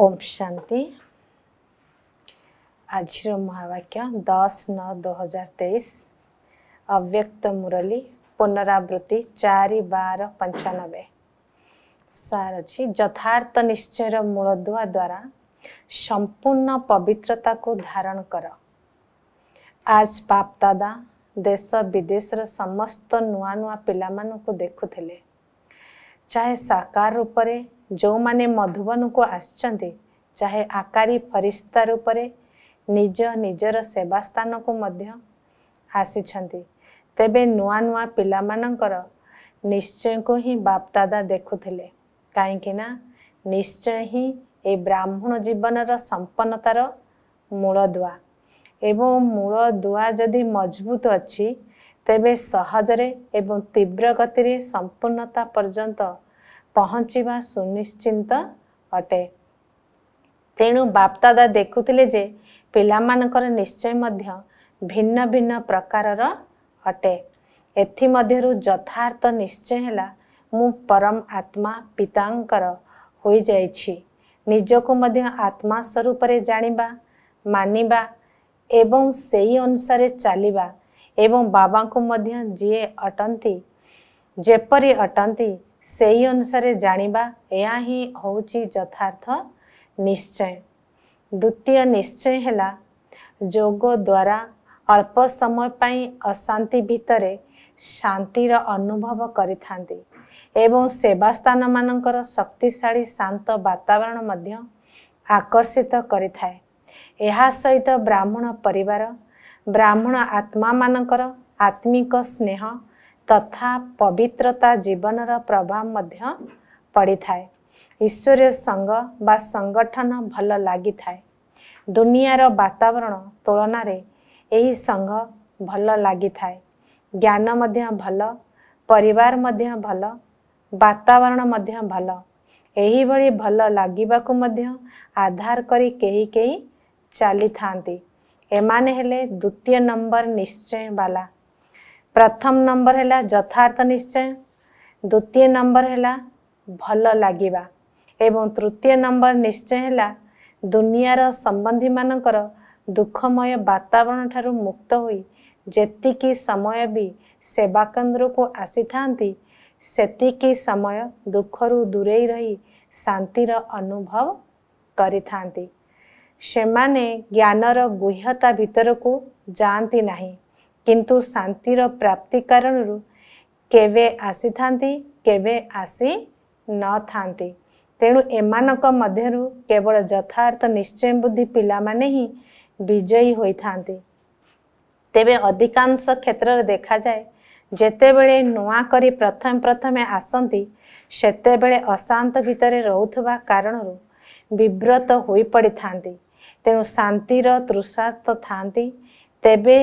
ओम शांति आज महावाक्य दस नौ दो हजार तेईस अव्यक्त मुरली पुनरावृत्ति चार बार पंचानबे सार अच्छी यथार्थ निश्चय मूलदुआ द्वारा संपूर्ण पवित्रता को धारण कर आज बाप दादा देश विदेश समस्त नुआ नुआ पा देखुले चाहे साकार रूप से ଯେଉଁମାନେ ମଧୁବନକୁ ଆସିଛନ୍ତି ଚାହେଁ ଆକାରୀ ଫରିସ୍ତା ରୂପରେ ନିଜ ନିଜର ସେବା ସ୍ଥାନକୁ ମଧ୍ୟ ଆସିଛନ୍ତି ତେବେ ନୂଆ ନୂଆ ପିଲାମାନଙ୍କର ନିଶ୍ଚୟକୁ ହିଁ ବାପ ଦାଦା ଦେଖୁଥିଲେ କାହିଁକିନା ନିଶ୍ଚୟ ହିଁ ଏ ବ୍ରାହ୍ମଣ ଜୀବନର ସମ୍ପନ୍ନତାର ମୂଳଦୁଆ ଏବଂ ମୂଳ ଦୁଆ ଯଦି ମଜବୁତ ଅଛି ତେବେ ସହଜରେ ଏବଂ ତୀବ୍ର ଗତିରେ ସମ୍ପୂର୍ଣ୍ଣତା ପର୍ଯ୍ୟନ୍ତ ପହଞ୍ଚିବା ସୁନିଶ୍ଚିନ୍ତ ଅଟେ ତେଣୁ ବାପ ଦାଦା ଦେଖୁଥିଲେ ଯେ ପିଲାମାନଙ୍କର ନିଶ୍ଚୟ ମଧ୍ୟ ଭିନ୍ନ ଭିନ୍ନ ପ୍ରକାରର ଅଟେ ଏଥିମଧ୍ୟରୁ ଯଥାର୍ଥ ନିଶ୍ଚୟ ହେଲା ମୁଁ ପରମ ଆତ୍ମା ପିତାଙ୍କର ହୋଇଯାଇଛି ନିଜକୁ ମଧ୍ୟ ଆତ୍ମା ସ୍ୱରୂପରେ ଜାଣିବା ମାନିବା ଏବଂ ସେଇ ଅନୁସାରେ ଚାଲିବା ଏବଂ ବାବାଙ୍କୁ ମଧ୍ୟ ଯିଏ ଅଟନ୍ତି ଯେପରି ଅଟନ୍ତି ସେହି ଅନୁସାରେ ଜାଣିବା ଏହା ହିଁ ହେଉଛି ଯଥାର୍ଥ ନିଶ୍ଚୟ ଦ୍ୱିତୀୟ ନିଶ୍ଚୟ ହେଲା ଯୋଗ ଦ୍ୱାରା ଅଳ୍ପ ସମୟ ପାଇଁ ଅଶାନ୍ତି ଭିତରେ ଶାନ୍ତିର ଅନୁଭବ କରିଥାନ୍ତି ଏବଂ ସେବା ସେବାସ୍ଥାନମାନଙ୍କର ଶକ୍ତିଶାଳୀ ଶାନ୍ତ ବାତାବରଣ ମଧ୍ୟ ଆକର୍ଷିତ କରିଥାଏ ଏହା ସହିତ ବ୍ରାହ୍ମଣ ପରିବାର ବ୍ରାହ୍ମଣ ଆତ୍ମାମାନଙ୍କର ଆତ୍ମିକ ସ୍ନେହ ତଥା ପବିତ୍ରତା ଜୀବନର ପ୍ରଭାବ ମଧ୍ୟ ପଡ଼ିଥାଏ ଈଶ୍ୱରୀୟ ସଙ୍ଘ ବା ସଙ୍ଗଠନ ଭଲ ଲାଗିଥାଏ ଦୁନିଆର ବାତାବରଣ ତୁଳନାରେ ଏହି ସଙ୍ଘ ଭଲ ଲାଗିଥାଏ ଜ୍ଞାନ ମଧ୍ୟ ଭଲ ପରିବାର ମଧ୍ୟ ଭଲ ବାତାବରଣ ମଧ୍ୟ ଭଲ ଏହିଭଳି ଭଲ ଲାଗିବାକୁ ମଧ୍ୟ ଆଧାର କରି କେହି କେହି ଚାଲିଥାନ୍ତି ଏମାନେ ହେଲେ ଦ୍ୱିତୀୟ ନମ୍ବର ନିଶ୍ଚୟ ବାଲା ପ୍ରଥମ ନମ୍ବର ହେଲା ଯଥାର୍ଥ ନିଶ୍ଚୟ ଦ୍ୱିତୀୟ ନମ୍ବର ହେଲା ଭଲ ଲାଗିବା ଏବଂ ତୃତୀୟ ନମ୍ବର ନିଶ୍ଚୟ ହେଲା ଦୁନିଆର ସମ୍ବନ୍ଧୀମାନଙ୍କର ଦୁଃଖମୟ ବାତାବରଣଠାରୁ ମୁକ୍ତ ହୋଇ ଯେତିକି ସମୟ ବି ସେବା କେନ୍ଦ୍ରକୁ ଆସିଥାନ୍ତି ସେତିକି ସମୟ ଦୁଃଖରୁ ଦୂରେଇ ରହି ଶାନ୍ତିର ଅନୁଭବ କରିଥାନ୍ତି ସେମାନେ ଜ୍ଞାନର ଗୁହ୍ୟତା ଭିତରକୁ ଯାଆନ୍ତି ନାହିଁ କିନ୍ତୁ ଶାନ୍ତିର ପ୍ରାପ୍ତି କାରଣରୁ କେବେ ଆସିଥାନ୍ତି କେବେ ଆସି ନଥାନ୍ତି ତେଣୁ ଏମାନଙ୍କ ମଧ୍ୟରୁ କେବଳ ଯଥାର୍ଥ ନିଶ୍ଚୟ ବୁଦ୍ଧି ପିଲାମାନେ ହିଁ ବିଜୟୀ ହୋଇଥାନ୍ତି ତେବେ ଅଧିକାଂଶ କ୍ଷେତ୍ରରେ ଦେଖାଯାଏ ଯେତେବେଳେ ନୂଆ କରି ପ୍ରଥମେ ପ୍ରଥମେ ଆସନ୍ତି ସେତେବେଳେ ଅଶାନ୍ତ ଭିତରେ ରହୁଥିବା କାରଣରୁ ବିବ୍ରତ ହୋଇପଡ଼ିଥାନ୍ତି ତେଣୁ ଶାନ୍ତିର ତୃଷାର୍ଥ ଥାନ୍ତି ତେବେ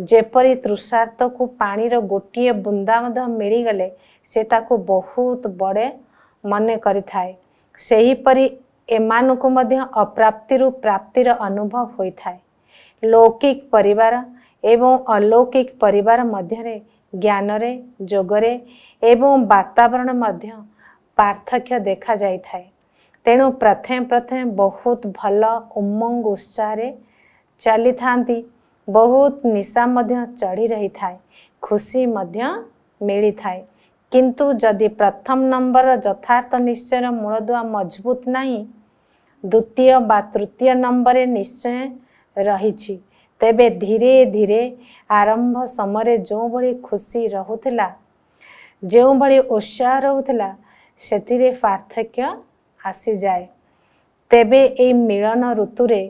जेपरी तृषार्थ को पानी रो गोटे बुंदा मध्य मिलीगले से बहुत बड़े मन करपरी एम को अप्राप्ति प्राप्ति अनुभव होता है लौकिक पर अलौकिक पर ज्ञान जोगरे एवं वातावरण पार्थक्य देखा जाए थाए तेणु प्रथम प्रथम बहुत भल उमंग उत्साह चली था ବହୁତ ନିଶା ମଧ୍ୟ ଚଢ଼ି ରହିଥାଏ ଖୁସି ମଧ୍ୟ ମିଳିଥାଏ କିନ୍ତୁ ଯଦି ପ୍ରଥମ ନମ୍ବର ଯଥାର୍ଥ ନିଶ୍ଚୟର ମୂଳଦୁଆ ମଜବୁତ ନାହିଁ ଦ୍ୱିତୀୟ ବା ତୃତୀୟ ନମ୍ବରରେ ନିଶ୍ଚୟ ରହିଛି ତେବେ ଧୀରେ ଧୀରେ ଆରମ୍ଭ ସମୟରେ ଯେଉଁଭଳି ଖୁସି ରହୁଥିଲା ଯେଉଁଭଳି ଉତ୍ସାହ ରହୁଥିଲା ସେଥିରେ ପାର୍ଥକ୍ୟ ଆସିଯାଏ ତେବେ ଏହି ମିଳନ ଋତୁରେ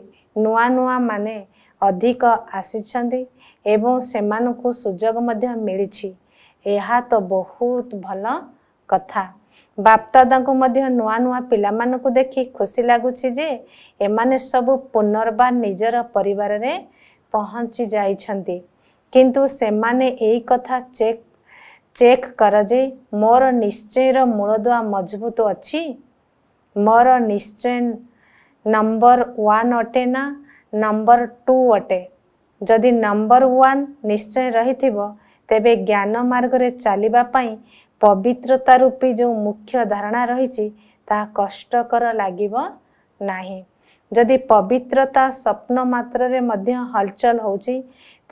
ନୂଆ ନୂଆ ମାନେ ଅଧିକ ଆସିଛନ୍ତି ଏବଂ ସେମାନଙ୍କୁ ସୁଯୋଗ ମଧ୍ୟ ମିଳିଛି ଏହା ତ ବହୁତ ଭଲ କଥା ବାପ୍ତାଦାଙ୍କୁ ମଧ୍ୟ ନୂଆ ନୂଆ ପିଲାମାନଙ୍କୁ ଦେଖି ଖୁସି ଲାଗୁଛି ଯେ ଏମାନେ ସବୁ ପୁନର୍ବାର ନିଜର ପରିବାରରେ ପହଞ୍ଚି ଯାଇଛନ୍ତି କିନ୍ତୁ ସେମାନେ ଏଇ କଥା ଚେକ୍ ଚେକ୍ କରାଯାଇ ମୋର ନିଶ୍ଚୟର ମୂଳଦୁଆ ମଜବୁତ ଅଛି ମୋର ନିଶ୍ଚୟ ନମ୍ବର ୱାନ୍ ଅଟେ ନା ନମ୍ବର ଟୁ ଅଟେ ଯଦି ନମ୍ବର ୱାନ୍ ନିଶ୍ଚୟ ରହିଥିବ ତେବେ ଜ୍ଞାନ ମାର୍ଗରେ ଚାଲିବା ପାଇଁ ପବିତ୍ରତା ରୂପୀ ଯେଉଁ ମୁଖ୍ୟ ଧାରଣା ରହିଛି ତାହା କଷ୍ଟକର ଲାଗିବ ନାହିଁ ଯଦି ପବିତ୍ରତା ସ୍ୱପ୍ନ ମାତ୍ରାରେ ମଧ୍ୟ ହଲଚଲ ହେଉଛି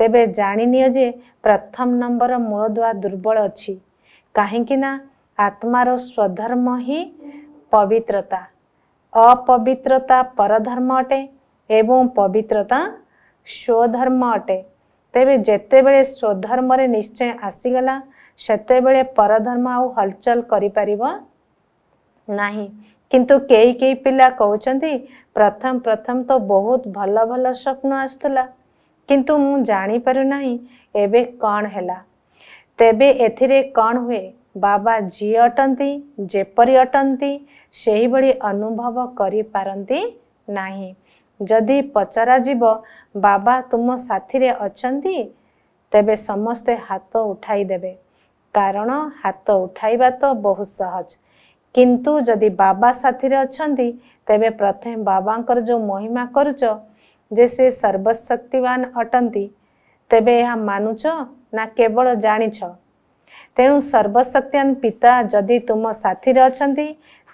ତେବେ ଜାଣିନିଅ ଯେ ପ୍ରଥମ ନମ୍ବର ମୂଳଦୁଆ ଦୁର୍ବଳ ଅଛି କାହିଁକି ନା ଆତ୍ମାର ସ୍ୱଧର୍ମ ହିଁ ପବିତ୍ରତା ଅପବିତ୍ରତା ପରଧର୍ମ ଅଟେ ଏବଂ ପବିତ୍ରତା ସ୍ୱଧର୍ମ ଅଟେ ତେବେ ଯେତେବେଳେ ସ୍ୱଧର୍ମରେ ନିଶ୍ଚୟ ଆସିଗଲା ସେତେବେଳେ ପରଧର୍ମ ଆଉ ହଲଚଲ କରିପାରିବ ନାହିଁ କିନ୍ତୁ କେହି କେହି ପିଲା କହୁଛନ୍ତି ପ୍ରଥମ ପ୍ରଥମ ତ ବହୁତ ଭଲ ଭଲ ସ୍ୱପ୍ନ ଆସୁଥିଲା କିନ୍ତୁ ମୁଁ ଜାଣିପାରୁନାହିଁ ଏବେ କ'ଣ ହେଲା ତେବେ ଏଥିରେ କ'ଣ ହୁଏ ବାବା ଝିଅ ଅଟନ୍ତି ଯେପରି ଅଟନ୍ତି ସେହିଭଳି ଅନୁଭବ କରିପାରନ୍ତି ନାହିଁ ଯଦି ପଚରାଯିବ ବାବା ତୁମ ସାଥିରେ ଅଛନ୍ତି ତେବେ ସମସ୍ତେ ହାତ ଉଠାଇ ଦେବେ କାରଣ ହାତ ଉଠାଇବା ତ ବହୁତ ସହଜ କିନ୍ତୁ ଯଦି ବାବା ସାଥିରେ ଅଛନ୍ତି ତେବେ ପ୍ରଥମେ ବାବାଙ୍କର ଯେଉଁ ମହିମା କରୁଛ ଯେ ସେ ସର୍ବଶକ୍ତିବାନ ଅଟନ୍ତି ତେବେ ଏହା ମାନୁଛ ନା କେବଳ ଜାଣିଛ ତେଣୁ ସର୍ବଶକ୍ତିବାନ ପିତା ଯଦି ତୁମ ସାଥିରେ ଅଛନ୍ତି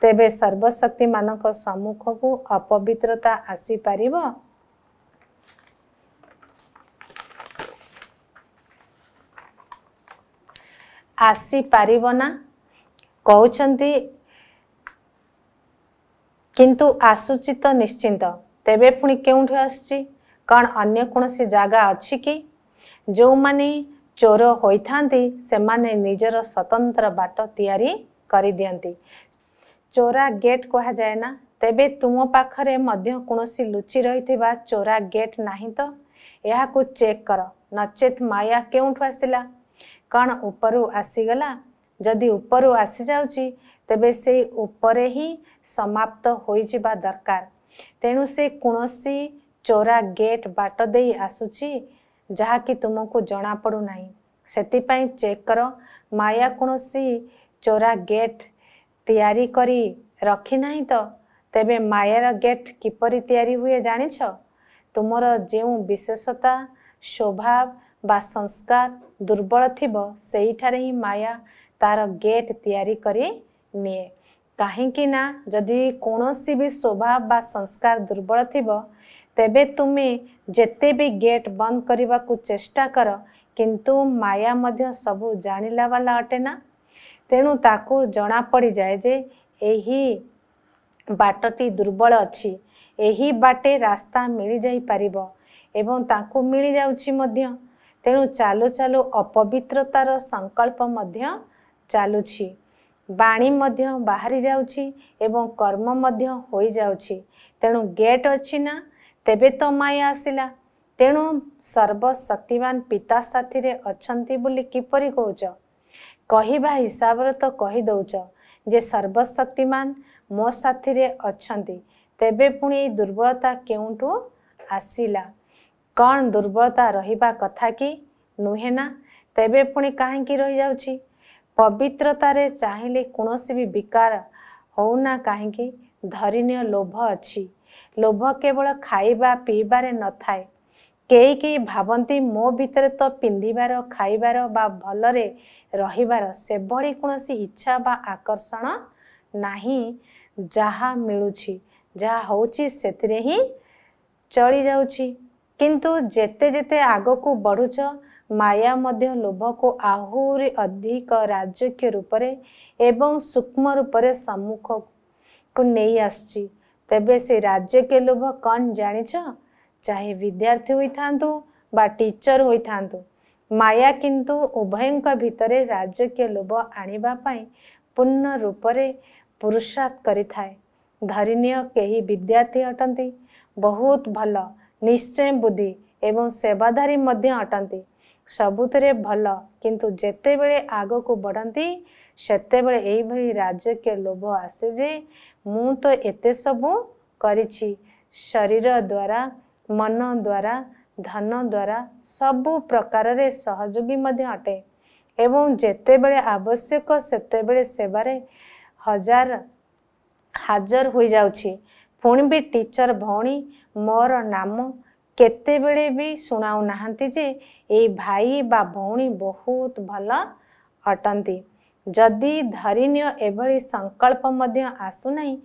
ତେବେ ସର୍ବଶକ୍ତିମାନଙ୍କ ସମ୍ମୁଖକୁ ଅପବିତ୍ରତା ଆସିପାରିବ ଆସିପାରିବ ନା କହୁଛନ୍ତି କିନ୍ତୁ ଆସୁଛି ତ ନିଶ୍ଚିନ୍ତ ତେବେ ପୁଣି କେଉଁଠି ଆସୁଛି କ'ଣ ଅନ୍ୟ କୌଣସି ଜାଗା ଅଛି କି ଯେଉଁମାନେ ଚୋର ହୋଇଥାନ୍ତି ସେମାନେ ନିଜର ସ୍ୱତନ୍ତ୍ର ବାଟ ତିଆରି କରିଦିଅନ୍ତି ଚୋରା ଗେଟ୍ କୁହାଯାଏ ନା ତେବେ ତୁମ ପାଖରେ ମଧ୍ୟ କୌଣସି ଲୁଚି ରହିଥିବା ଚୋରା ଗେଟ୍ ନାହିଁ ତ ଏହାକୁ ଚେକ୍ କର ନଚେତ୍ ମାୟା କେଉଁଠୁ ଆସିଲା କ'ଣ ଉପରୁ ଆସିଗଲା ଯଦି ଉପରୁ ଆସିଯାଉଛି ତେବେ ସେଇ ଉପରେ ହିଁ ସମାପ୍ତ ହୋଇଯିବା ଦରକାର ତେଣୁ ସେ କୌଣସି ଚୋରା ଗେଟ୍ ବାଟ ଦେଇ ଆସୁଛି ଯାହାକି ତୁମକୁ ଜଣାପଡ଼ୁନାହିଁ ସେଥିପାଇଁ ଚେକ୍ କର ମାୟା କୌଣସି ଚୋରା ଗେଟ୍ ତିଆରି କରି ରଖିନାହିଁ ତ ତେବେ ମାୟାର ଗେଟ୍ କିପରି ତିଆରି ହୁଏ ଜାଣିଛ ତୁମର ଯେଉଁ ବିଶେଷତା ସ୍ୱଭାବ ବା ସଂସ୍କାର ଦୁର୍ବଳ ଥିବ ସେଇଠାରେ ହିଁ ମାୟା ତାର ଗେଟ୍ ତିଆରି କରି ନିଏ କାହିଁକି ନା ଯଦି କୌଣସି ବି ସ୍ୱଭାବ ବା ସଂସ୍କାର ଦୁର୍ବଳ ଥିବ ତେବେ ତୁମେ ଯେତେ ବି ଗେଟ୍ ବନ୍ଦ କରିବାକୁ ଚେଷ୍ଟା କର କିନ୍ତୁ ମାୟା ମଧ୍ୟ ସବୁ ଜାଣିଲା ବାଲା ଅଟେ ନା ତେଣୁ ତାକୁ ଜଣାପଡ଼ିଯାଏ ଯେ ଏହି ବାଟଟି ଦୁର୍ବଳ ଅଛି ଏହି ବାଟେ ରାସ୍ତା ମିଳିଯାଇପାରିବ ଏବଂ ତାକୁ ମିଳିଯାଉଛି ମଧ୍ୟ ତେଣୁ ଚାଲୁ ଚାଲୁ ଅପବିତ୍ରତାର ସଂକଳ୍ପ ମଧ୍ୟ ଚାଲୁଛି ବାଣୀ ମଧ୍ୟ ବାହାରି ଯାଉଛି ଏବଂ କର୍ମ ମଧ୍ୟ ହୋଇଯାଉଛି ତେଣୁ ଗେଟ୍ ଅଛି ନା ତେବେ ତ ମାୟା ଆସିଲା ତେଣୁ ସର୍ବଶକ୍ତିମାନ ପିତା ସାଥିରେ ଅଛନ୍ତି ବୋଲି କିପରି କହୁଛ କହିବା ହିସାବରେ ତ କହିଦେଉଛ ଯେ ସର୍ବଶକ୍ତିମାନ ମୋ ସାଥିରେ ଅଛନ୍ତି ତେବେ ପୁଣି ଏଇ ଦୁର୍ବଳତା କେଉଁଠୁ ଆସିଲା କ'ଣ ଦୁର୍ବଳତା ରହିବା କଥା କି ନୁହେଁ ନା ତେବେ ପୁଣି କାହିଁକି ରହିଯାଉଛି ପବିତ୍ରତାରେ ଚାହିଁଲେ କୌଣସି ବି ବିକାର ହେଉନା କାହିଁକି ଧରିନିଅ ଲୋଭ ଅଛି ଲୋଭ କେବଳ ଖାଇବା ପିଇବାରେ ନଥାଏ କେହି କେହି ଭାବନ୍ତି ମୋ ଭିତରେ ତ ପିନ୍ଧିବାର ଖାଇବାର ବା ଭଲରେ ରହିବାର ସେଭଳି କୌଣସି ଇଚ୍ଛା ବା ଆକର୍ଷଣ ନାହିଁ ଯାହା ମିଳୁଛି ଯାହା ହେଉଛି ସେଥିରେ ହିଁ ଚଳିଯାଉଛି କିନ୍ତୁ ଯେତେ ଯେତେ ଆଗକୁ ବଢ଼ୁଛ ମାୟା ମଧ୍ୟ ଲୋଭକୁ ଆହୁରି ଅଧିକ ରାଜକୀୟ ରୂପରେ ଏବଂ ସୂକ୍ଷ୍ମ ରୂପରେ ସମ୍ମୁଖକୁ ନେଇ ଆସୁଛି ତେବେ ସେ ରାଜକୀୟ ଲୋଭ କ'ଣ ଜାଣିଛ ଚାହେ ବିଦ୍ୟାର୍ଥୀ ହୋଇଥାନ୍ତୁ ବା ଟିଚର ହୋଇଥାନ୍ତୁ ମାୟା କିନ୍ତୁ ଉଭୟଙ୍କ ଭିତରେ ରାଜକୀୟ ଲୋଭ ଆଣିବା ପାଇଁ ପୂର୍ଣ୍ଣ ରୂପରେ ପୁରୁଷାର୍ଥ କରିଥାଏ ଧରିନିଅ କେହି ବିଦ୍ୟାର୍ଥୀ ଅଟନ୍ତି ବହୁତ ଭଲ ନିଶ୍ଚୟ ବୁଦ୍ଧି ଏବଂ ସେବାଧାରୀ ମଧ୍ୟ ଅଟନ୍ତି ସବୁଥିରେ ଭଲ କିନ୍ତୁ ଯେତେବେଳେ ଆଗକୁ ବଢ଼ନ୍ତି ସେତେବେଳେ ଏହିଭଳି ରାଜକୀୟ ଲୋଭ ଆସେ ଯେ ମୁଁ ତ ଏତେ ସବୁ କରିଛି ଶରୀର ଦ୍ୱାରା ମନ ଦ୍ୱାରା ଧନ ଦ୍ୱାରା ସବୁ ପ୍ରକାରରେ ସହଯୋଗୀ ମଧ୍ୟ ଅଟେ ଏବଂ ଯେତେବେଳେ ଆବଶ୍ୟକ ସେତେବେଳେ ସେବାରେ ହଜାର ହାଜର ହୋଇଯାଉଛି ପୁଣି ବି ଟିଚର୍ ଭଉଣୀ ମୋର ନାମ କେତେବେଳେ ବି ଶୁଣାଉ ନାହାନ୍ତି ଯେ ଏଇ ଭାଇ ବା ଭଉଣୀ ବହୁତ ଭଲ ଅଟନ୍ତି ଯଦି ଧରିନିଅ ଏଭଳି ସଂକଳ୍ପ ମଧ୍ୟ ଆସୁନାହିଁ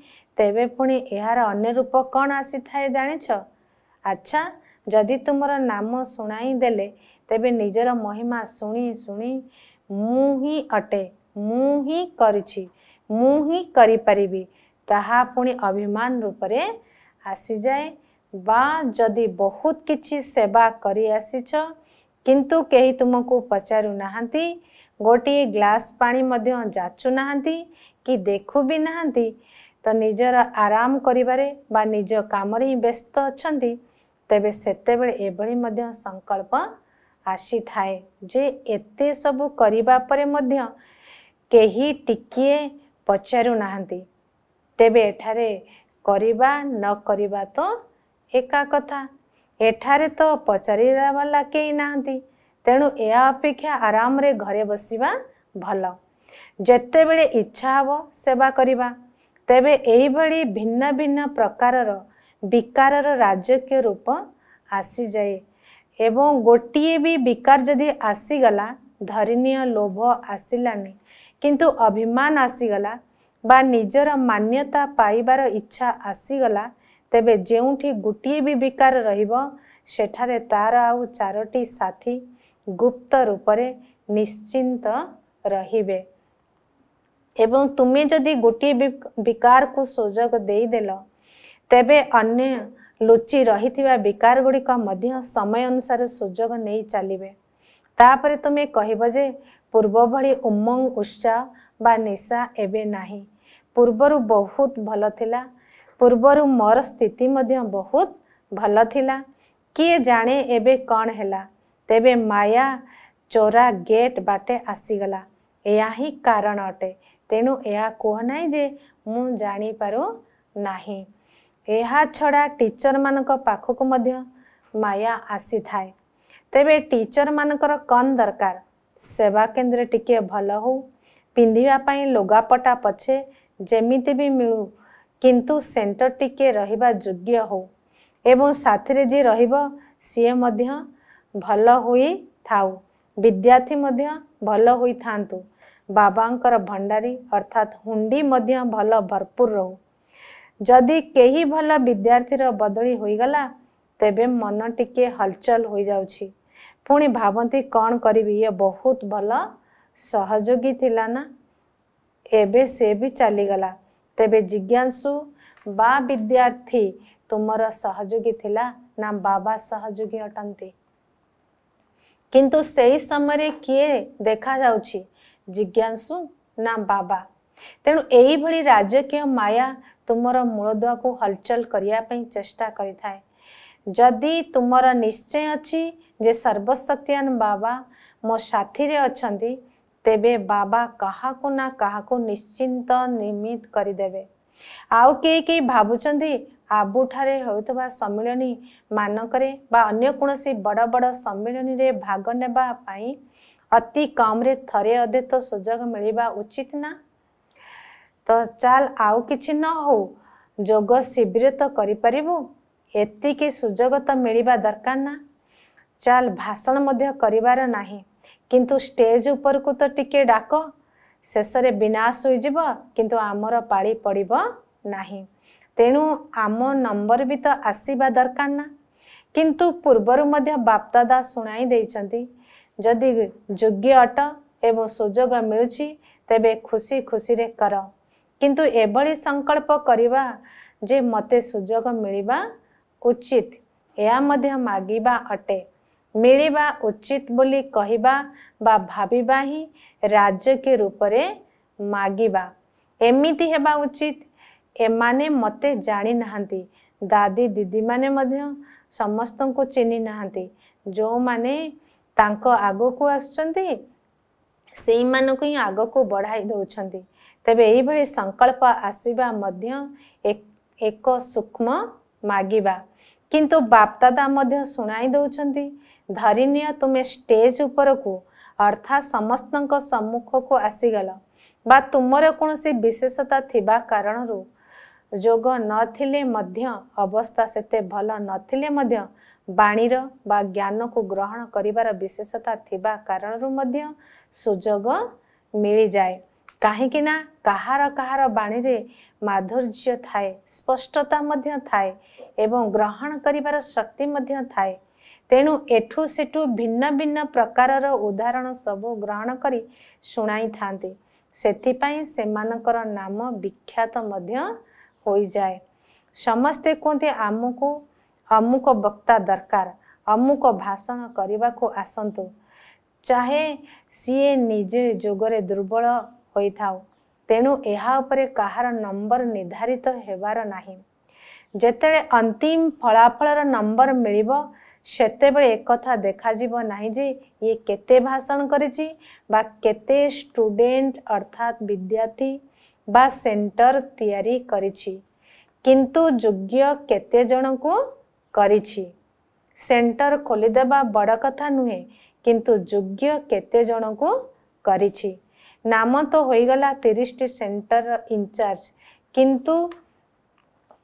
ତେବେ ପୁଣି ଏହାର ଅନ୍ୟ ରୂପ କ'ଣ ଆସିଥାଏ ଜାଣିଛ अच्छा जदि तुम नाम शुणाईदे तेरे निजर महिमा शुणी शुणी मु अटे मुझे मुपरि ता अभिमान रूप से आसी जाए बा जदि बहुत किसी सेवा करसु कहीं तुमको पचारूना गोटे ग्लास पा जाचुना कि देखु भी ना तो निजर आराम करम व्यस्त अच्छा ତେବେ ସେତେବେଳେ ଏଭଳି ମଧ୍ୟ ସଂକଳ୍ପ ଆସିଥାଏ ଯେ ଏତେ ସବୁ କରିବା ପରେ ମଧ୍ୟ କେହି ଟିକିଏ ପଚାରୁନାହାନ୍ତି ତେବେ ଏଠାରେ କରିବା ନ କରିବା ତ ଏକା କଥା ଏଠାରେ ତ ପଚାରିବାଲା କେହି ନାହାନ୍ତି ତେଣୁ ଏହା ଅପେକ୍ଷା ଆରାମରେ ଘରେ ବସିବା ଭଲ ଯେତେବେଳେ ଇଚ୍ଛା ହେବ ସେବା କରିବା ତେବେ ଏହିଭଳି ଭିନ୍ନ ଭିନ୍ନ ପ୍ରକାରର ବିକାରର ରାଜକୀୟ ରୂପ ଆସିଯାଏ ଏବଂ ଗୋଟିଏ ବି ବିକାର ଯଦି ଆସିଗଲା ଧରିନିୟ ଲୋଭ ଆସିଲାନି କିନ୍ତୁ ଅଭିମାନ ଆସିଗଲା ବା ନିଜର ମାନ୍ୟତା ପାଇବାର ଇଚ୍ଛା ଆସିଗଲା ତେବେ ଯେଉଁଠି ଗୋଟିଏ ବି ବିକାର ରହିବ ସେଠାରେ ତା'ର ଆଉ ଚାରୋଟି ସାଥୀ ଗୁପ୍ତ ରୂପରେ ନିଶ୍ଚିନ୍ତ ରହିବେ ଏବଂ ତୁମେ ଯଦି ଗୋଟିଏ ବିକାରକୁ ସୁଯୋଗ ଦେଇଦେଲ ତେବେ ଅନ୍ୟ ଲୁଚି ରହିଥିବା ବିକାର ଗୁଡ଼ିକ ମଧ୍ୟ ସମୟ ଅନୁସାରେ ସୁଯୋଗ ନେଇ ଚାଲିବେ ତାପରେ ତୁମେ କହିବ ଯେ ପୂର୍ବ ଭଳି ଉମଙ୍ଗ ଉତ୍ସାହ ବା ନିଶା ଏବେ ନାହିଁ ପୂର୍ବରୁ ବହୁତ ଭଲ ଥିଲା ପୂର୍ବରୁ ମୋର ସ୍ଥିତି ମଧ୍ୟ ବହୁତ ଭଲ ଥିଲା କିଏ ଜାଣେ ଏବେ କ'ଣ ହେଲା ତେବେ ମାୟା ଚୋରା ଗେଟ୍ ବାଟେ ଆସିଗଲା ଏହା ହିଁ କାରଣ ଅଟେ ତେଣୁ ଏହା କୁହ ନାହିଁ ଯେ ମୁଁ ଜାଣିପାରୁ ନାହିଁ ଏହା ଛଡ଼ା ଟିଚରମାନଙ୍କ ପାଖକୁ ମଧ୍ୟ ମାୟା ଆସିଥାଏ ତେବେ ଟିଚର୍ମାନଙ୍କର କ'ଣ ଦରକାର ସେବା କେନ୍ଦ୍ର ଟିକିଏ ଭଲ ହେଉ ପିନ୍ଧିବା ପାଇଁ ଲୁଗାପଟା ପଛେ ଯେମିତି ବି ମିଳୁ କିନ୍ତୁ ସେଣ୍ଟର ଟିକିଏ ରହିବା ଯୋଗ୍ୟ ହେଉ ଏବଂ ସାଥିରେ ଯିଏ ରହିବ ସିଏ ମଧ୍ୟ ଭଲ ହୋଇଥାଉ ବିଦ୍ୟାର୍ଥୀ ମଧ୍ୟ ଭଲ ହୋଇଥାନ୍ତୁ ବାବାଙ୍କର ଭଣ୍ଡାରୀ ଅର୍ଥାତ୍ ହୁଣ୍ଡି ମଧ୍ୟ ଭଲ ଭରପୁର ରହୁ ଯଦି କେହି ଭଲ ବିଦ୍ୟାର୍ଥୀର ବଦଳି ହୋଇଗଲା ତେବେ ମନ ଟିକିଏ ହଲଚଲ ହୋଇଯାଉଛି ପୁଣି ଭାବନ୍ତି କ'ଣ କରିବି ଇଏ ବହୁତ ଭଲ ସହଯୋଗୀ ଥିଲା ନା ଏବେ ସେ ବି ଚାଲିଗଲା ତେବେ ଜିଜ୍ଞାସୁ ବା ବିଦ୍ୟାର୍ଥୀ ତୁମର ସହଯୋଗୀ ଥିଲା ନା ବାବା ସହଯୋଗୀ ଅଟନ୍ତି କିନ୍ତୁ ସେହି ସମୟରେ କିଏ ଦେଖାଯାଉଛି ଜିଜ୍ଞାସୁ ନା ବାବା ତେଣୁ ଏଇଭଳି ରାଜକୀୟ ମାୟା ତୁମର ମୂଳଦୁଆକୁ ହଲଚଲ କରିବା ପାଇଁ ଚେଷ୍ଟା କରିଥାଏ ଯଦି ତୁମର ନିଶ୍ଚୟ ଅଛି ଯେ ସର୍ବଶକ୍ତିଆନ ବାବା ମୋ ସାଥିରେ ଅଛନ୍ତି ତେବେ ବାବା କାହାକୁ ନା କାହାକୁ ନିଶ୍ଚିନ୍ତ ନିମିତ କରିଦେବେ ଆଉ କେହି କେହି ଭାବୁଛନ୍ତି ଆବୁଠାରେ ହେଉଥିବା ସମ୍ମିଳନୀ ମାନଙ୍କରେ ବା ଅନ୍ୟ କୌଣସି ବଡ଼ ବଡ଼ ସମ୍ମିଳନୀରେ ଭାଗ ନେବା ପାଇଁ ଅତି କମ୍ରେ ଥରେ ଅଧେ ତ ସୁଯୋଗ ମିଳିବା ଉଚିତ ନା ତ ଚାଲ ଆଉ କିଛି ନ ହଉ ଯୋଗ ଶିବିର ତ କରିପାରିବୁ ଏତିକି ସୁଯୋଗ ତ ମିଳିବା ଦରକାର ନା ଚାଲ ଭାଷଣ ମଧ୍ୟ କରିବାର ନାହିଁ କିନ୍ତୁ ଷ୍ଟେଜ୍ ଉପରକୁ ତ ଟିକେ ଡାକ ଶେଷରେ ବିନାଶ ହୋଇଯିବ କିନ୍ତୁ ଆମର ପାଳି ପଡ଼ିବ ନାହିଁ ତେଣୁ ଆମ ନମ୍ବର ବି ତ ଆସିବା ଦରକାର ନା କିନ୍ତୁ ପୂର୍ବରୁ ମଧ୍ୟ ଦାସ ଶୁଣାଇ ଦେଇଛନ୍ତି ଯଦି ଯୋଗ୍ୟ ଅଟ ଏବଂ ସୁଯୋଗ ମିଳୁଛି ତେବେ ଖୁସି ଖୁସିରେ କର किंतु एभली संकल्प करवा जे मत सुजोग मिलवा उचित यह मगवा अटे मिलवा उचित बोली कह भावा ही राजक रूप से मगवा एमती होगा उचित एम मत जाणिना दादी दीदी मैंने समस्त को चिन्ह ना जो मैने आग को आस आग को बढ़ाई दौरान ତେବେ ଏହିଭଳି ସଂକଳ୍ପ ଆସିବା ମଧ୍ୟ ଏକ ସୂକ୍ଷ୍ମ ମାଗିବା କିନ୍ତୁ ବାପଦାଦା ମଧ୍ୟ ଶୁଣାଇ ଦେଉଛନ୍ତି ଧରିନିଅ ତୁମେ ଷ୍ଟେଜ୍ ଉପରକୁ ଅର୍ଥାତ୍ ସମସ୍ତଙ୍କ ସମ୍ମୁଖକୁ ଆସିଗଲ ବା ତୁମର କୌଣସି ବିଶେଷତା ଥିବା କାରଣରୁ ଯୋଗ ନଥିଲେ ମଧ୍ୟ ଅବସ୍ଥା ସେତେ ଭଲ ନଥିଲେ ମଧ୍ୟ ବାଣୀର ବା ଜ୍ଞାନକୁ ଗ୍ରହଣ କରିବାର ବିଶେଷତା ଥିବା କାରଣରୁ ମଧ୍ୟ ସୁଯୋଗ ମିଳିଯାଏ କାହିଁକି ନା କାହାର କାହାର ବାଣୀରେ ମାଧୁର୍ଯ୍ୟ ଥାଏ ସ୍ପଷ୍ଟତା ମଧ୍ୟ ଥାଏ ଏବଂ ଗ୍ରହଣ କରିବାର ଶକ୍ତି ମଧ୍ୟ ଥାଏ ତେଣୁ ଏଠୁ ସେଠୁ ଭିନ୍ନ ଭିନ୍ନ ପ୍ରକାରର ଉଦାହରଣ ସବୁ ଗ୍ରହଣ କରି ଶୁଣାଇଥାନ୍ତି ସେଥିପାଇଁ ସେମାନଙ୍କର ନାମ ବିଖ୍ୟାତ ମଧ୍ୟ ହୋଇଯାଏ ସମସ୍ତେ କୁହନ୍ତି ଆମକୁ ଅମୁକ ବକ୍ତା ଦରକାର ଅମୁକ ଭାଷଣ କରିବାକୁ ଆସନ୍ତୁ ଚାହେଁ ସିଏ ନିଜେ ଯୋଗରେ ଦୁର୍ବଳ ହୋଇଥାଉ ତେଣୁ ଏହା ଉପରେ କାହାର ନମ୍ବର ନିର୍ଦ୍ଧାରିତ ହେବାର ନାହିଁ ଯେତେବେଳେ ଅନ୍ତିମ ଫଳାଫଳର ନମ୍ବର ମିଳିବ ସେତେବେଳେ ଏକଥା ଦେଖାଯିବ ନାହିଁ ଯେ ଇଏ କେତେ ଭାଷଣ କରିଛି ବା କେତେ ଷ୍ଟୁଡ଼େଣ୍ଟ ଅର୍ଥାତ୍ ବିଦ୍ୟାର୍ଥୀ ବା ସେଣ୍ଟର ତିଆରି କରିଛି କିନ୍ତୁ ଯୋଗ୍ୟ କେତେ ଜଣଙ୍କୁ କରିଛି ସେଣ୍ଟର ଖୋଲିଦେବା ବଡ଼ କଥା ନୁହେଁ କିନ୍ତୁ ଯୋଗ୍ୟ କେତେ ଜଣଙ୍କୁ କରିଛି ନାମ ତ ହୋଇଗଲା ତିରିଶଟି ସେଣ୍ଟର ଇନଚାର୍ଜ କିନ୍ତୁ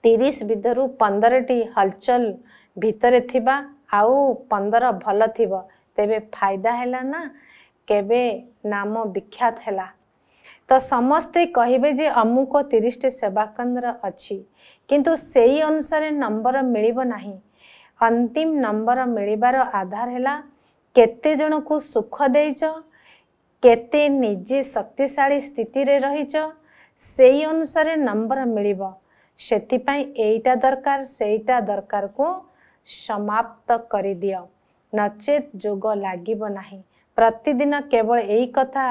ତିରିଶ ଭିତରୁ ପନ୍ଦରଟି ହଲଚଲ ଭିତରେ ଥିବା ଆଉ ପନ୍ଦର ଭଲ ଥିବ ତେବେ ଫାଇଦା ହେଲା ନା କେବେ ନାମ ବିଖ୍ୟାତ ହେଲା ତ ସମସ୍ତେ କହିବେ ଯେ ଅମୁକ ତିରିଶଟି ସେବା କେନ୍ଦ୍ର ଅଛି କିନ୍ତୁ ସେଇ ଅନୁସାରେ ନମ୍ବର ମିଳିବ ନାହିଁ ଅନ୍ତିମ ନମ୍ବର ମିଳିବାର ଆଧାର ହେଲା କେତେ ଜଣକୁ ସୁଖ ଦେଇଛ କେତେ ନିଜେ ଶକ୍ତିଶାଳୀ ସ୍ଥିତିରେ ରହିଛ ସେଇ ଅନୁସାରେ ନମ୍ବର ମିଳିବ ସେଥିପାଇଁ ଏଇଟା ଦରକାର ସେଇଟା ଦରକାରକୁ ସମାପ୍ତ କରିଦିଅ ନଚେତ୍ ଯୋଗ ଲାଗିବ ନାହିଁ ପ୍ରତିଦିନ କେବଳ ଏଇ କଥା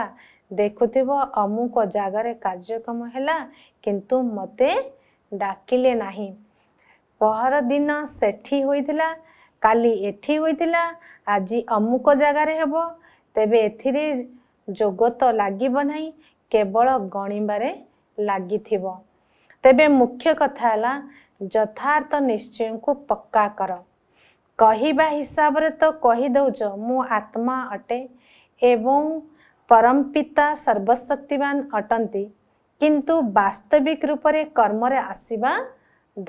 ଦେଖୁଥିବ ଅମୁକ ଜାଗାରେ କାର୍ଯ୍ୟକ୍ରମ ହେଲା କିନ୍ତୁ ମୋତେ ଡାକିଲେ ନାହିଁ ପହରଦିନ ସେଠି ହୋଇଥିଲା କାଲି ଏଠି ହୋଇଥିଲା ଆଜି ଅମୁକ ଜାଗାରେ ହେବ ତେବେ ଏଥିରେ ଯୋଗ ତ ଲାଗିବ ନାହିଁ କେବଳ ଗଣିବାରେ ଲାଗିଥିବ ତେବେ ମୁଖ୍ୟ କଥା ହେଲା ଯଥାର୍ଥ ନିଶ୍ଚୟଙ୍କୁ ପକ୍କା କର କହିବା ହିସାବରେ ତ କହିଦେଉଛ ମୁଁ ଆତ୍ମା ଅଟେ ଏବଂ ପରମପିତା ସର୍ବଶକ୍ତିମାନ ଅଟନ୍ତି କିନ୍ତୁ ବାସ୍ତବିକ ରୂପରେ କର୍ମରେ ଆସିବା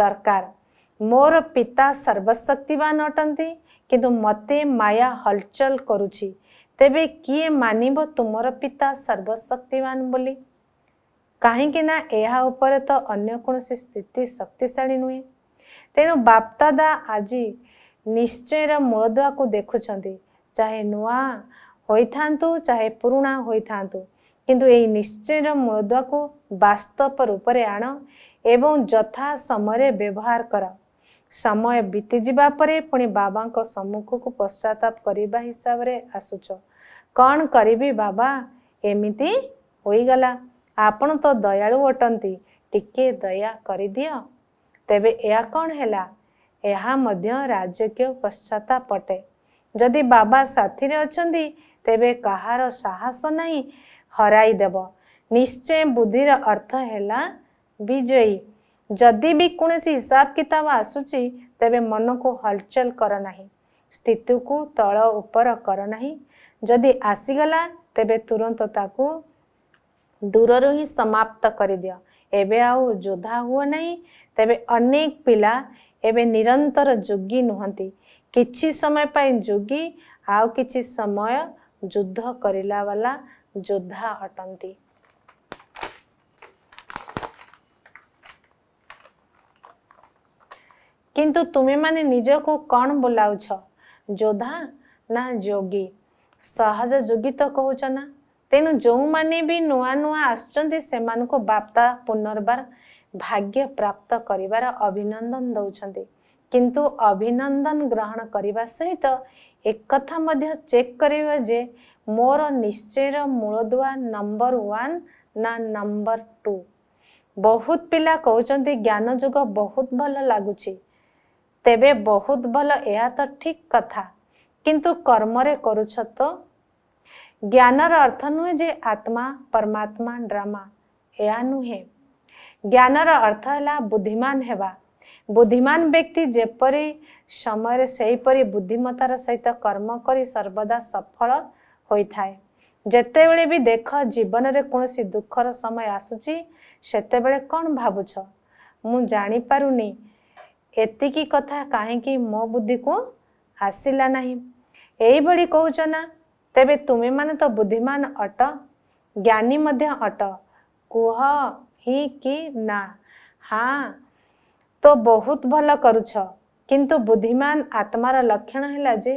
ଦରକାର ମୋର ପିତା ସର୍ବଶକ୍ତିବାନ ଅଟନ୍ତି କିନ୍ତୁ ମୋତେ ମାୟା ହଲଚଲ କରୁଛି ତେବେ କିଏ ମାନିବ ତୁମର ପିତା ସର୍ବଶକ୍ତିମାନ ବୋଲି କାହିଁକି ନା ଏହା ଉପରେ ତ ଅନ୍ୟ କୌଣସି ସ୍ଥିତି ଶକ୍ତିଶାଳୀ ନୁହେଁ ତେଣୁ ବାପ୍ତାଦା ଆଜି ନିଶ୍ଚୟର ମୂଳଦୁଆକୁ ଦେଖୁଛନ୍ତି ଚାହେଁ ନୂଆ ହୋଇଥାନ୍ତୁ ଚାହେଁ ପୁରୁଣା ହୋଇଥାନ୍ତୁ କିନ୍ତୁ ଏହି ନିଶ୍ଚୟର ମୂଳଦୁଆକୁ ବାସ୍ତବ ରୂପରେ ଆଣ ଏବଂ ଯଥା ସମୟରେ ବ୍ୟବହାର କର ସମୟ ବିତିଯିବା ପରେ ପୁଣି ବାବାଙ୍କ ସମ୍ମୁଖକୁ ପଶ୍ଚାତାପ କରିବା ହିସାବରେ ଆସୁଛ କ'ଣ କରିବି ବାବା ଏମିତି ହୋଇଗଲା ଆପଣ ତ ଦୟାଳୁ ଅଟନ୍ତି ଟିକେ ଦୟା କରିଦିଅ ତେବେ ଏହା କ'ଣ ହେଲା ଏହା ମଧ୍ୟ ରାଜକୀୟ ପଶ୍ଚାତାପ ଅଟେ ଯଦି ବାବା ସାଥିରେ ଅଛନ୍ତି ତେବେ କାହାର ସାହସ ନାହିଁ ହରାଇ ଦେବ ନିଶ୍ଚୟ ବୁଦ୍ଧିର ଅର୍ଥ ହେଲା ବିଜୟୀ ଯଦି ବି କୌଣସି ହିସାବ କିତାବ ଆସୁଛି ତେବେ ମନକୁ ହଲଚଲ କର ନାହିଁ ସ୍ଥିତିକୁ ତଳ ଉପର କର ନାହିଁ जदि आसीगला तेरे तुरंत ताकु दूर ही समाप्त कर दि एवं आउ जोधा हुए ना तेरे अनेक पिला एवं निरंतर जोगी नुहति कि समय पर जोगी आउ कि समय युद्ध करा वाला जोधा अटंती किंतु तुम्हें मैंने निज को कौन बुलाऊ जोधा ना जोगी ତ କହୁଛ ନା ତେଣୁ ଯେଉଁମାନେ ବି ନୂଆ ନୂଆ ଆସୁଛନ୍ତି ସେମାନଙ୍କୁ ବାପ୍ତା ପୁନର୍ବାର ଭାଗ୍ୟ ପ୍ରାପ୍ତ କରିବାର ଅଭିନନ୍ଦନ ଦେଉଛନ୍ତି କିନ୍ତୁ ଅଭିନନ୍ଦନ ଗ୍ରହଣ କରିବା ସହିତ ଏକଥା ମଧ୍ୟ ଚେକ୍ କରିବ ଯେ ମୋର ନିଶ୍ଚୟର ମୂଳଦୁଆ ନମ୍ବର ୱାନ୍ ନା ନମ୍ବର ଟୁ ବହୁତ ପିଲା କହୁଛନ୍ତି ଜ୍ଞାନ ଯୁଗ ବହୁତ ଭଲ ଲାଗୁଛି ତେବେ ବହୁତ ଭଲ ଏହା ତ ଠିକ୍ କଥା କିନ୍ତୁ କର୍ମରେ କରୁଛ ତ ଜ୍ଞାନର ଅର୍ଥ ନୁହେଁ ଯେ ଆତ୍ମା ପରମାତ୍ମା ଡ୍ରାମା ଏହା ନୁହେଁ ଜ୍ଞାନର ଅର୍ଥ ହେଲା ବୁଦ୍ଧିମାନ ହେବା ବୁଦ୍ଧିମାନ ବ୍ୟକ୍ତି ଯେପରି ସମୟରେ ସେହିପରି ବୁଦ୍ଧିମତାର ସହିତ କର୍ମ କରି ସର୍ବଦା ସଫଳ ହୋଇଥାଏ ଯେତେବେଳେ ବି ଦେଖ ଜୀବନରେ କୌଣସି ଦୁଃଖର ସମୟ ଆସୁଛି ସେତେବେଳେ କ'ଣ ଭାବୁଛ ମୁଁ ଜାଣିପାରୁନି ଏତିକି କଥା କାହିଁକି ମୋ ବୁଦ୍ଧିକୁ ଆସିଲା ନାହିଁ ଏହିଭଳି କହୁଛ ନା ତେବେ ତୁମେମାନେ ତ ବୁଦ୍ଧିମାନ ଅଟ ଜ୍ଞାନୀ ମଧ୍ୟ ଅଟ କୁହ ହିଁ କି ନା ହଁ ତ ବହୁତ ଭଲ କରୁଛ କିନ୍ତୁ ବୁଦ୍ଧିମାନ ଆତ୍ମାର ଲକ୍ଷଣ ହେଲା ଯେ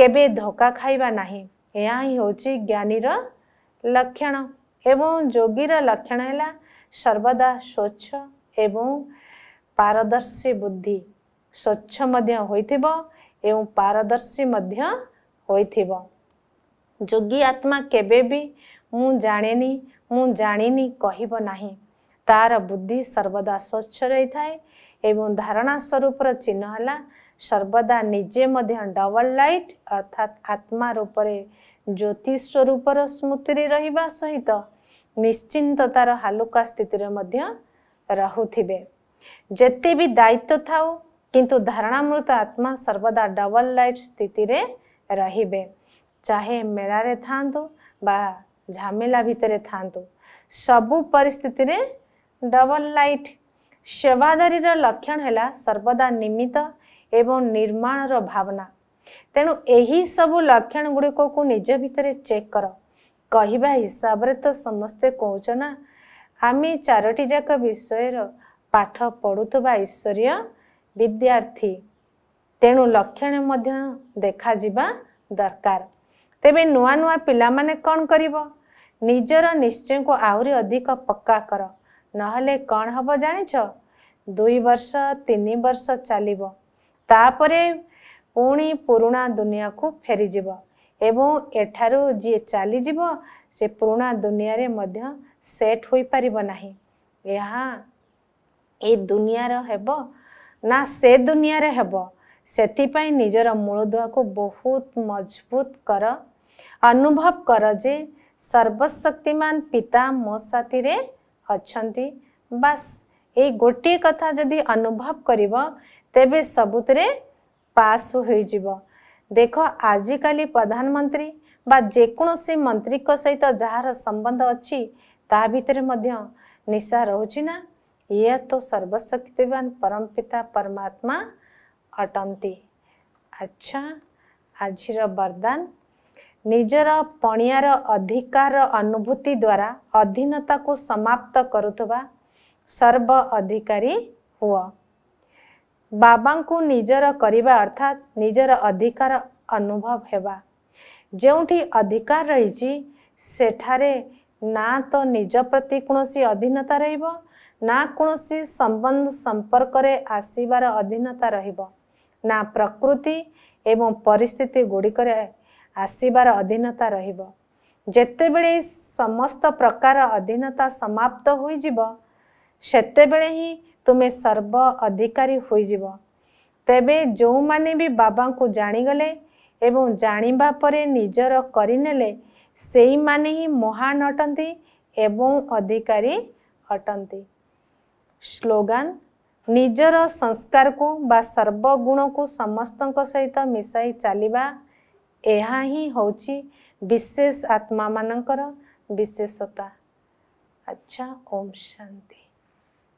କେବେ ଧୋକା ଖାଇବା ନାହିଁ ଏହା ହିଁ ହେଉଛି ଜ୍ଞାନୀର ଲକ୍ଷଣ ଏବଂ ଯୋଗୀର ଲକ୍ଷଣ ହେଲା ସର୍ବଦା ସ୍ୱଚ୍ଛ ଏବଂ ପାରଦର୍ଶୀ ବୁଦ୍ଧି ସ୍ୱଚ୍ଛ ମଧ୍ୟ ହୋଇଥିବ ଏବଂ ପାରଦର୍ଶୀ ମଧ୍ୟ ହୋଇଥିବ ଯୋଗୀ ଆତ୍ମା କେବେ ବି ମୁଁ ଜାଣିନି ମୁଁ ଜାଣିନି କହିବ ନାହିଁ ତାର ବୁଦ୍ଧି ସର୍ବଦା ସ୍ୱଚ୍ଛ ରହିଥାଏ ଏବଂ ଧାରଣା ସ୍ୱରୂପର ଚିହ୍ନ ହେଲା ସର୍ବଦା ନିଜେ ମଧ୍ୟ ଡବଲ ଲାଇଟ୍ ଅର୍ଥାତ୍ ଆତ୍ମା ରୂପରେ ଜ୍ୟୋତି ସ୍ୱରୂପର ସ୍ମୃତିରେ ରହିବା ସହିତ ନିଶ୍ଚିନ୍ତତାର ହାଲୁକା ସ୍ଥିତିରେ ମଧ୍ୟ ରହୁଥିବେ ଯେତେ ବି ଦାୟିତ୍ୱ ଥାଉ କିନ୍ତୁ ଧାରଣାମୃତ ଆତ୍ମା ସର୍ବଦା ଡବଲ୍ ଲାଇଟ୍ ସ୍ଥିତିରେ ରହିବେ ଚାହେଁ ମେଳାରେ ଥାଆନ୍ତୁ ବା ଝାମିଲା ଭିତରେ ଥାଆନ୍ତୁ ସବୁ ପରିସ୍ଥିତିରେ ଡବଲ୍ ଲାଇଟ୍ ସେବାଦାରୀର ଲକ୍ଷଣ ହେଲା ସର୍ବଦା ନିମିତ ଏବଂ ନିର୍ମାଣର ଭାବନା ତେଣୁ ଏହିସବୁ ଲକ୍ଷଣ ଗୁଡ଼ିକକୁ ନିଜ ଭିତରେ ଚେକ୍ କର କହିବା ହିସାବରେ ତ ସମସ୍ତେ କହୁଛ ନା ଆମେ ଚାରୋଟି ଯାକ ବିଷୟର ପାଠ ପଢ଼ୁଥିବା ଐଶ୍ୱରୀୟ ବିଦ୍ୟାର୍ଥୀ ତେଣୁ ଲକ୍ଷଣ ମଧ୍ୟ ଦେଖାଯିବା ଦରକାର ତେବେ ନୂଆ ନୂଆ ପିଲାମାନେ କ'ଣ କରିବ ନିଜର ନିଶ୍ଚୟକୁ ଆହୁରି ଅଧିକ ପକ୍କା କର ନହେଲେ କ'ଣ ହେବ ଜାଣିଛ ଦୁଇ ବର୍ଷ ତିନି ବର୍ଷ ଚାଲିବ ତାପରେ ପୁଣି ପୁରୁଣା ଦୁନିଆକୁ ଫେରିଯିବ ଏବଂ ଏଠାରୁ ଯିଏ ଚାଲିଯିବ ସେ ପୁରୁଣା ଦୁନିଆରେ ମଧ୍ୟ ସେଟ୍ ହୋଇପାରିବ ନାହିଁ ଏହା ଏ ଦୁନିଆର ହେବ ନା ସେ ଦୁନିଆରେ ହେବ ସେଥିପାଇଁ ନିଜର ମୂଳଦୁଆକୁ ବହୁତ ମଜବୁତ କର ଅନୁଭବ କର ଯେ ସର୍ବଶକ୍ତିମାନ ପିତା ମୋ ସାଥିରେ ଅଛନ୍ତି ବାସ୍ ଏଇ ଗୋଟିଏ କଥା ଯଦି ଅନୁଭବ କରିବ ତେବେ ସବୁଥିରେ ପାସ୍ ହୋଇଯିବ ଦେଖ ଆଜିକାଲି ପ୍ରଧାନମନ୍ତ୍ରୀ ବା ଯେକୌଣସି ମନ୍ତ୍ରୀଙ୍କ ସହିତ ଯାହାର ସମ୍ବନ୍ଧ ଅଛି ତା ଭିତରେ ମଧ୍ୟ ନିଶା ରହୁଛି ନା ये तो सर्वशक्ति परमपिता परमात्मा अट्ति अच्छा आज र बरदान निजर पनिर अधिकार अधीनता को समाप्त गरुवा सर्व अधिकारी बाबा को निजर गरेको अर्थात निजर अधिकार अनुभव हेर् जो अधिकार तो निज प्रति कन अधीनता र ନା କୌଣସି ସମ୍ବନ୍ଧ ସମ୍ପର୍କରେ ଆସିବାର ଅଧୀନତା ରହିବ ନା ପ୍ରକୃତି ଏବଂ ପରିସ୍ଥିତି ଗୁଡ଼ିକରେ ଆସିବାର ଅଧୀନତା ରହିବ ଯେତେବେଳେ ସମସ୍ତ ପ୍ରକାର ଅଧୀନତା ସମାପ୍ତ ହୋଇଯିବ ସେତେବେଳେ ହିଁ ତୁମେ ସର୍ବ ଅଧିକାରୀ ହୋଇଯିବ ତେବେ ଯେଉଁମାନେ ବି ବାବାଙ୍କୁ ଜାଣିଗଲେ ଏବଂ ଜାଣିବା ପରେ ନିଜର କରିନେଲେ ସେଇମାନେ ହିଁ ମହାନ ଅଟନ୍ତି ଏବଂ ଅଧିକାରୀ ଅଟନ୍ତି स्लोगान निजर संस्कार को बा सर्वगुण को समस्त सहित मिसाई चलवा विशेष आत्मा मानकर विशेषता अच्छा ओम शांति